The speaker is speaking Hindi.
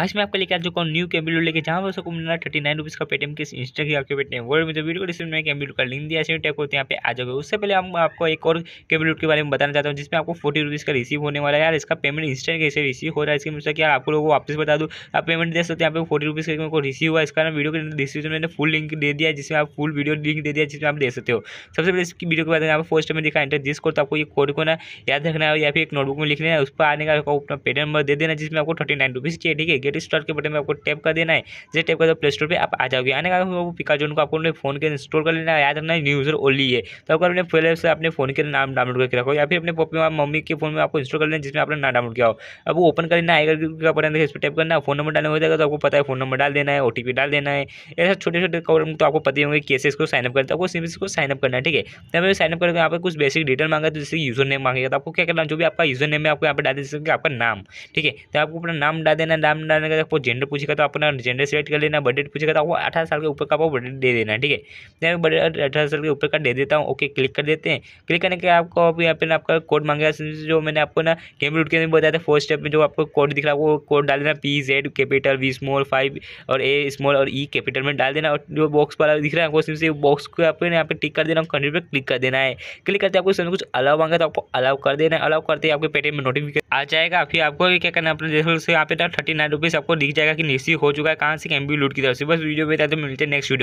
आज मैं आपके आ चुका जो न्यू कैमिलो लेके जहाँ पर सबको मिलना थर्टी नाइन रुपीज़ का पेटीएम के इंस्टा की आपके पेटीएम वर्ड में जो वीडियो डिस्क्रिप्शन में कैमिलो का लिंक दिया ऐसे टैप होते हैं यहाँ पे आ जाओगे उससे पहले हम आपको एक और कैम्बिलो के बारे में बताना चाहता हूँ जिसमें आपको फोर्टी रुपीज़ का रिसीव होने वाला है यार इसका पेमेंट इंस्टा कैसे रिसीव हो रहा है इसके मुझसे मतलब क्या आपको लोगों को वापस बता दूँ आप पेमेंट दे सकते हैं यहाँ पे फोर्टी रुपीज़ का रिसीव हुआ इसका वीडियो के डिस्क्रिप्शन में फुल लिंक दे दिया जिसमें आप फुल वीडियो लिंक दे दिया जिसमें आप दे सकते हो सबसे पहले इसकी वीडियो के बाद यहाँ पर फर्स्ट में दिखा एंटर जिस कोड तो आपको ये कोड को ना याद रखना है या फिर एक नोटबुक में लिखना है उस पर आने का अपना पेटीएम नंबर दे देना जिसमें आपको थर्टी नाइन रुपीज़ चाहिए ठीक है गेट स्टार्ट के बटन में आपको टैप कर देना है जैसे टैप कर दो प्ले स्टोर पर आप आ जाओगे आने का पिकाजोन को आपको फोन के इंस्टॉल कर लेना याद रखना यूजर ओली है तो आपको अपने पहले से अपने फोन के नाम डाउनलोड करके रखो या फिर अपने मम्मी के फोन में आपको इंस्टॉल कर लेना जिसमें आपने ना डाउनलोड किया हो अब ओपन कर लेना आएगा का बटन इस पर टैप करना फोन नंबर डालना हो जाएगा तो आपको पता है फोन नंबर डाल देना है ओटीपी डाल देना है ऐसा छोटे छोटे कवर तो आपको पता होंगे कैसे इसको साइनअप करते आपको सिर्फ इसको साइनअप करना है ठीक है तो मैं साइनअप करके यहाँ पर कुछ बेसिक डिटेल मांगा तो जैसे यूजर नेम मांगेगा तो आपको क्या करना जो भी आपका यूजर नेम है आपको यहाँ पर डाल दे सकते आपका नाम ठीक है तो आपको अपना नाम डाल देना नाम डालने के आपको जेंडर पूछेगा तो अपना जेंडर सेलेक्ट कर लेना बजट पूछेगा तो आपको अठारह साल के ऊपर का आपको बजट दे देना ठीक है मैं बजट अठारह साल के ऊपर का दे देता हूँ ओके क्लिक कर देते हैं क्लिक करने के आपको अभी यहाँ पे आपका कोड मांगेगा जो मैंने आपको ना गेम रूट के अंदर बताया था फर्स्ट स्टेप में जो आपको कोड दिख रहा है वो कोड डाल देना P Z capital V small five और ए स्मॉल और ई e, कैपिटल में डाल देना और जो बॉक्स वाला दिख रहा है आपको से बॉक्स को आपको यहाँ पे टिक कर देना कंट्री पर क्लिक कर देना है क्लिक करते आपको कुछ अलाउ मांगा तो आपको अलाउ कर देना अलाउ करते आपके पेटीएम में नोटिफिकेशन आ जाएगा फिर आपको क्या करना है अपने जैसे यहाँ पे थर्टी नाइन रुपीज़ आपको दिख जाएगा कि निश्चित हो चुका है कहाँ से एम लूट की तरफ से बस वीडियो में तो मिलते हैं नेक्स्ट वीडियो